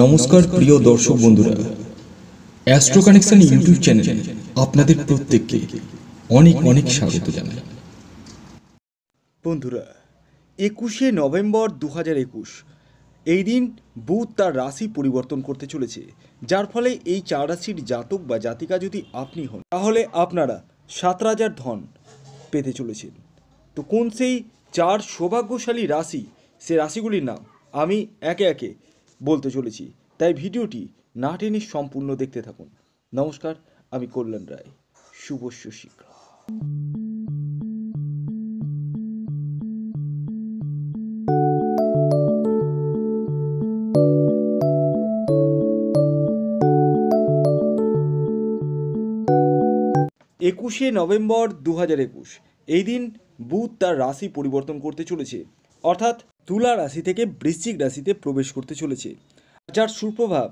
নমস্কার প্রিয় দর্শক বন্ধুরা অ্যাস্ট্রো কানেকশন ইউটিউব চ্যানেলে আপনাদের প্রত্যেককে অনেক অনেক স্বাগত জানাই বন্ধুরা একুশে নভেম্বর দু হাজার একুশ এই দিন বুধ তার রাশি পরিবর্তন করতে চলেছে যার ফলে এই চার রাশির জাতক বা জাতিকা যদি আপনি হন তাহলে আপনারা সাত রাজার ধন পেতে চলেছেন তো কোন সেই চার সৌভাগ্যশালী রাশি সে রাশিগুলির নাম আমি একে একে বলতে চলেছি তাই ভিডিওটি না টেনে সম্পূর্ণ দেখতে থাকুন নমস্কার আমি কল্যাণ রায় শুভস্য শীঘ্র একুশে নভেম্বর দু হাজার একুশ এই দিন বুধ তার রাশি পরিবর্তন করতে চলেছে অর্থাৎ তুলা রাশি থেকে বৃশ্চিক রাশিতে প্রবেশ করতে চলেছে যার সুপ্রভাব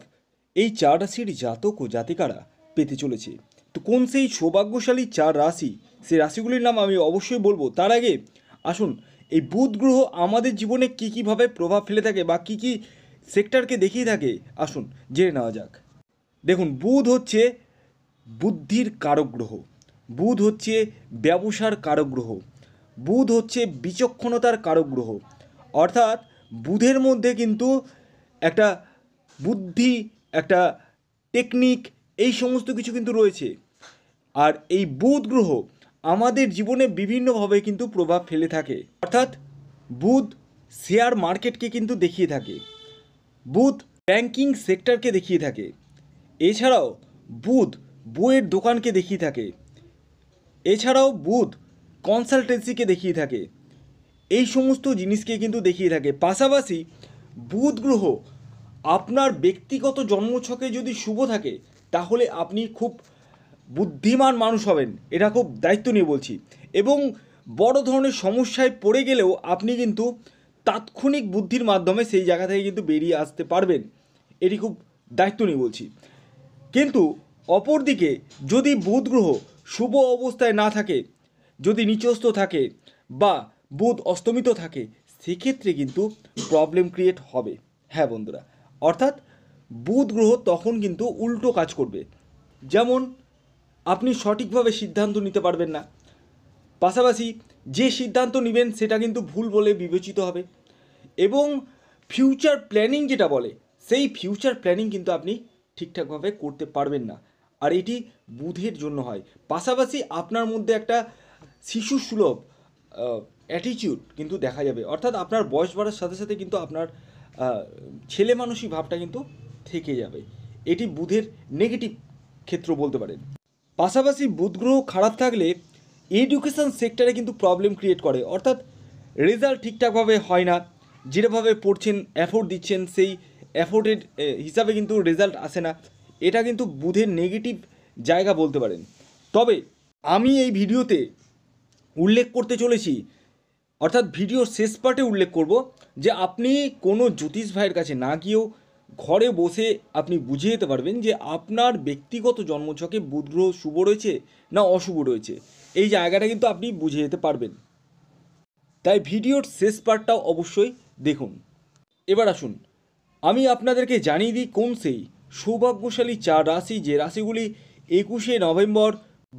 এই চার রাশির জাতক ও জাতিকারা পেতে চলেছে তো কোন সেই সৌভাগ্যশালী চার রাশি সেই রাশিগুলির নাম আমি অবশ্যই বলবো তার আগে আসুন এই বুধ গ্রহ আমাদের জীবনে কী কীভাবে প্রভাব ফেলে থাকে বা কী কী সেক্টরকে দেখিয়ে থাকে আসুন জেনে নেওয়া যাক দেখুন বুধ হচ্ছে বুদ্ধির কারক গ্রহ বুধ হচ্ছে ব্যবসার কারক গ্রহ বুধ হচ্ছে বিচক্ষণতার কারক গ্রহ অর্থাৎ বুধের মধ্যে কিন্তু একটা বুদ্ধি একটা টেকনিক এই সমস্ত কিছু কিন্তু রয়েছে আর এই বুধ গ্রহ আমাদের জীবনে বিভিন্নভাবে কিন্তু প্রভাব ফেলে থাকে অর্থাৎ বুধ শেয়ার মার্কেটকে কিন্তু দেখিয়ে থাকে বুধ ব্যাংকিং সেক্টরকে দেখিয়ে থাকে এছাড়াও বুধ বইয়ের দোকানকে দেখিয়ে থাকে এছাড়াও বুধ কনসালটেন্সিকে দেখিয়ে থাকে এই সমস্ত জিনিসকে কিন্তু দেখিয়ে থাকে পাশাপাশি বুধ গ্রহ আপনার ব্যক্তিগত জন্মছকে যদি শুভ থাকে তাহলে আপনি খুব বুদ্ধিমান মানুষ হবেন এটা খুব দায়িত্ব নিয়ে বলছি এবং বড় ধরনের সমস্যায় পড়ে গেলেও আপনি কিন্তু তাৎক্ষণিক বুদ্ধির মাধ্যমে সেই জায়গা থেকে কিন্তু বেরিয়ে আসতে পারবেন এটি খুব দায়িত্ব নিয়ে বলছি কিন্তু অপরদিকে যদি বুধ গ্রহ শুভ অবস্থায় না থাকে যদি নিচস্থ থাকে বা বুধ অস্তমিত থাকে সেক্ষেত্রে কিন্তু প্রবলেম ক্রিয়েট হবে হ্যাঁ বন্ধুরা অর্থাৎ বুধ গ্রহ তখন কিন্তু উল্টো কাজ করবে যেমন আপনি সঠিকভাবে সিদ্ধান্ত নিতে পারবেন না পাশাপাশি যে সিদ্ধান্ত নেবেন সেটা কিন্তু ভুল বলে বিবেচিত হবে এবং ফিউচার প্ল্যানিং যেটা বলে সেই ফিউচার প্ল্যানিং কিন্তু আপনি ঠিকঠাকভাবে করতে পারবেন না আর এটি বুধের জন্য হয় পাশাপাশি আপনার মধ্যে একটা শিশু সুলভ অ্যাটিচিউড কিন্তু দেখা যাবে অর্থাৎ আপনার বয়স বাড়ার সাথে সাথে কিন্তু আপনার ছেলে মানুষই ভাবটা কিন্তু থেকে যাবে এটি বুধের নেগেটিভ ক্ষেত্র বলতে পারেন পাশাপাশি বুধ গ্রহ খারাপ থাকলে এডুকেশান সেক্টরে কিন্তু প্রবলেম ক্রিয়েট করে অর্থাৎ রেজাল্ট ঠিকঠাকভাবে হয় না যেভাবে পড়ছেন অ্যাফোর্ড দিচ্ছেন সেই অ্যাফোর্ডের হিসাবে কিন্তু রেজাল্ট আসে না এটা কিন্তু বুধের নেগেটিভ জায়গা বলতে পারেন তবে আমি এই ভিডিওতে উল্লেখ করতে চলেছি অর্থাৎ ভিডিওর শেষ পার্টে উল্লেখ করব যে আপনি কোনো জ্যোতিষ ভাইয়ের কাছে না গিয়েও ঘরে বসে আপনি বুঝিয়ে যেতে পারবেন যে আপনার ব্যক্তিগত জন্মছকে বুধ গ্রহ শুভ রয়েছে না অশুভ রয়েছে এই জায়গাটা কিন্তু আপনি বুঝে যেতে পারবেন তাই ভিডিওর শেষ পার্টটাও অবশ্যই দেখুন এবার আসুন আমি আপনাদেরকে জানিয়ে দিই কোন সেই সৌভাগ্যশালী চার রাশি যে রাশিগুলি একুশে নভেম্বর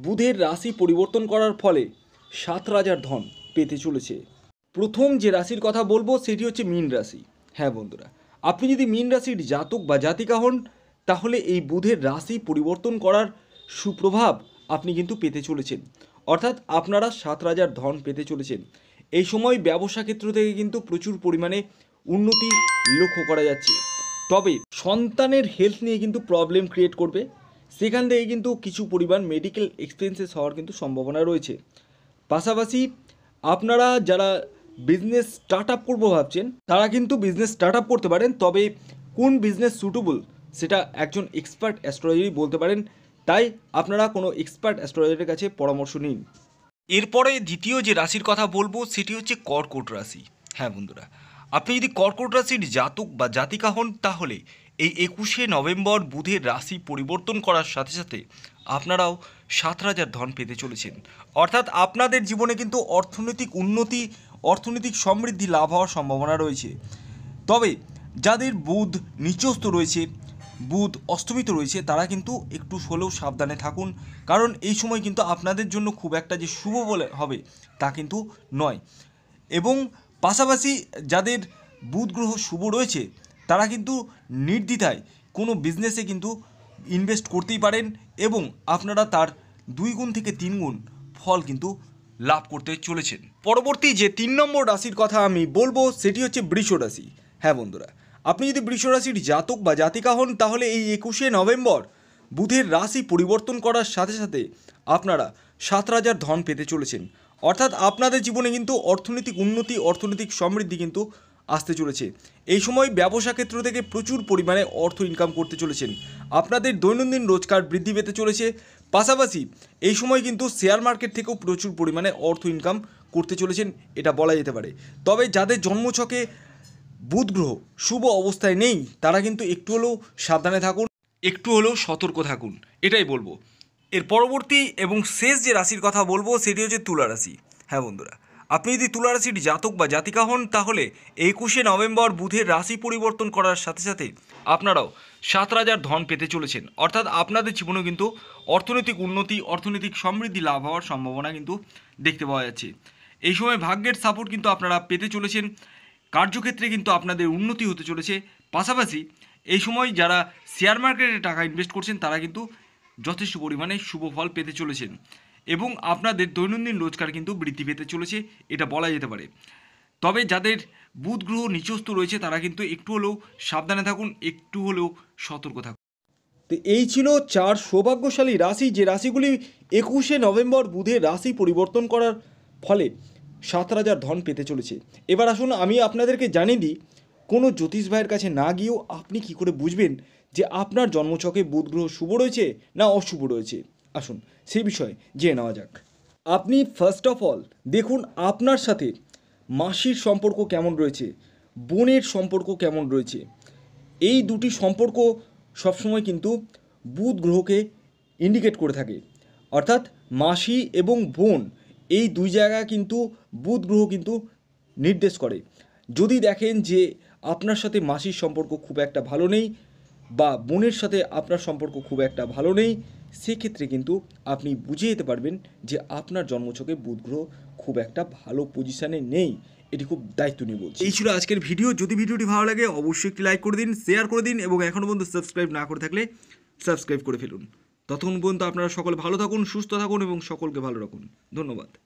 বুধের রাশি পরিবর্তন করার ফলে সাত রাজার ধন পেতে চলেছে প্রথম যে রাশির কথা বলবো সেটি হচ্ছে মীন রাশি হ্যাঁ বন্ধুরা আপনি যদি মীন রাশির জাতক বা জাতিকা হন তাহলে এই বুধের রাশি পরিবর্তন করার সুপ্রভাব আপনি কিন্তু পেতে চলেছেন অর্থাৎ আপনারা সাত রাজার ধন পেতে চলেছেন এই সময় ব্যবসা ক্ষেত্র থেকে কিন্তু প্রচুর পরিমাণে উন্নতি লক্ষ্য করা যাচ্ছে তবে সন্তানের হেলথ নিয়ে কিন্তু প্রবলেম ক্রিয়েট করবে সেখান থেকে কিন্তু কিছু পরিমাণ মেডিকেল এক্সপেন্সেস হওয়ার কিন্তু সম্ভাবনা রয়েছে পাশাপাশি আপনারা যারা বিজনেস স্টার্ট আপ করবো ভাবছেন তারা কিন্তু বিজনেস স্টার্ট আপ করতে পারেন তবে কোন বিজনেস সুটেবল সেটা একজন এক্সপার্ট অ্যাস্ট্রোলজারই বলতে পারেন তাই আপনারা কোনো এক্সপার্ট অ্যাস্ট্রোলজারের কাছে পরামর্শ নিন এরপরে দ্বিতীয় যে রাশির কথা বলবো সেটি হচ্ছে কর্কট রাশি হ্যাঁ বন্ধুরা আপনি যদি কর্কট রাশির জাতক বা জাতিকা হন তাহলে এই একুশে নভেম্বর বুধের রাশি পরিবর্তন করার সাথে সাথে আপনারাও সাত হাজার ধন পেতে চলেছেন অর্থাৎ আপনাদের জীবনে কিন্তু অর্থনৈতিক উন্নতি অর্থনৈতিক সমৃদ্ধি লাভ হওয়ার সম্ভাবনা রয়েছে তবে যাদের বুধ নিচস্থ রয়েছে বুধ অস্তমিত রয়েছে তারা কিন্তু একটু হলেও সাবধানে থাকুন কারণ এই সময় কিন্তু আপনাদের জন্য খুব একটা যে শুভ বলে হবে তা কিন্তু নয় এবং পাশাপাশি যাদের বুধ গ্রহ শুভ রয়েছে তারা কিন্তু নির্দ্বিধায় কোনো বিজনেসে কিন্তু ইনভেস্ট করতেই পারেন এবং আপনারা তার দুই গুণ থেকে তিন গুণ ফল কিন্তু লাভ করতে চলেছেন পরবর্তী যে তিন নম্বর রাশির কথা আমি বলবো সেটি হচ্ছে বৃষ রাশি হ্যাঁ বন্ধুরা আপনি যদি বৃষ রাশির জাতক বা জাতিকা হন তাহলে এই একুশে নভেম্বর বুধের রাশি পরিবর্তন করার সাথে সাথে আপনারা সাত রাজার ধন পেতে চলেছেন অর্থাৎ আপনাদের জীবনে কিন্তু অর্থনৈতিক উন্নতি অর্থনৈতিক সমৃদ্ধি কিন্তু আসতে চলেছে এই সময় ব্যবসা ক্ষেত্র থেকে প্রচুর পরিমাণে অর্থ ইনকাম করতে চলেছেন আপনাদের দৈনন্দিন রোজগার বৃদ্ধি পেতে চলেছে পাশাপাশি এই সময় কিন্তু শেয়ার মার্কেট থেকেও প্রচুর পরিমাণে অর্থ ইনকাম করতে চলেছেন এটা বলা যেতে পারে তবে যাদের জন্মছকে বুধ গ্রহ শুভ অবস্থায় নেই তারা কিন্তু একটু হলেও সাবধানে থাকুন একটু হলেও সতর্ক থাকুন এটাই বলবো এর পরবর্তী এবং শেষ যে রাশির কথা বলবো সেটি হচ্ছে তুলা রাশি হ্যাঁ বন্ধুরা আপনি যদি তুলারাশির জাতক বা জাতিকা হন তাহলে একুশে নভেম্বর বুধের রাশি পরিবর্তন করার সাথে সাথে আপনারাও সাত রাজার ধন পেতে চলেছেন অর্থাৎ আপনাদের জীবনে কিন্তু অর্থনৈতিক উন্নতি অর্থনৈতিক সমৃদ্ধি লাভ হওয়ার সম্ভাবনা কিন্তু দেখতে পাওয়া যাচ্ছে এই সময় ভাগ্যের সাপোর্ট কিন্তু আপনারা পেতে চলেছেন কার্যক্ষেত্রে কিন্তু আপনাদের উন্নতি হতে চলেছে পাশাপাশি এই সময় যারা শেয়ার মার্কেটে টাকা ইনভেস্ট করছেন তারা কিন্তু যথেষ্ট পরিমাণে শুভ ফল পেতে চলেছেন এবং আপনাদের দৈনন্দিন রোজগার কিন্তু বৃদ্ধি পেতে চলেছে এটা বলা যেতে পারে তবে যাদের বুধ গ্রহ নিচস্থ রয়েছে তারা কিন্তু একটু হলেও সাবধানে থাকুন একটু হলেও সতর্ক থাকুন তো এই ছিল চার সৌভাগ্যশালী রাশি যে রাশিগুলি একুশে নভেম্বর বুধে রাশি পরিবর্তন করার ফলে সাত রাজার ধন পেতে চলেছে এবার আসুন আমি আপনাদেরকে জানিয়ে দিই কোনো জ্যোতিষ ভাইয়ের কাছে না গিয়েও আপনি কি করে বুঝবেন যে আপনার জন্মছকে বুধ গ্রহ শুভ রয়েছে না অশুভ রয়েছে আসুন সেই বিষয়ে জেনে নেওয়া যাক আপনি ফার্স্ট অফ অল দেখুন আপনার সাথে মাসির সম্পর্ক কেমন রয়েছে বোনের সম্পর্ক কেমন রয়েছে এই দুটি সম্পর্ক সবসময় কিন্তু বুধ গ্রহকে ইন্ডিকেট করে থাকে অর্থাৎ মাসি এবং বোন এই দুই জায়গা কিন্তু বুধ গ্রহ কিন্তু নির্দেশ করে যদি দেখেন যে আপনার সাথে মাসির সম্পর্ক খুব একটা ভালো নেই বা বোনের সাথে আপনার সম্পর্ক খুব একটা ভালো নেই সেক্ষেত্রে কিন্তু আপনি বুঝে যেতে পারবেন যে আপনার জন্মছকে বুধ গ্রহ খুব একটা ভালো পজিশানে নেই এটি খুব দায়িত্ব নিয়ে বলছি এই ছিল আজকের ভিডিও যদি ভিডিওটি ভালো লাগে অবশ্যই একটি লাইক করে দিন শেয়ার করে দিন এবং এখনও পর্যন্ত সাবস্ক্রাইব না করে থাকলে সাবস্ক্রাইব করে ফেলুন ততক্ষণ পর্যন্ত আপনারা সকলে ভালো থাকুন সুস্থ থাকুন এবং সকলকে ভালো রাখুন ধন্যবাদ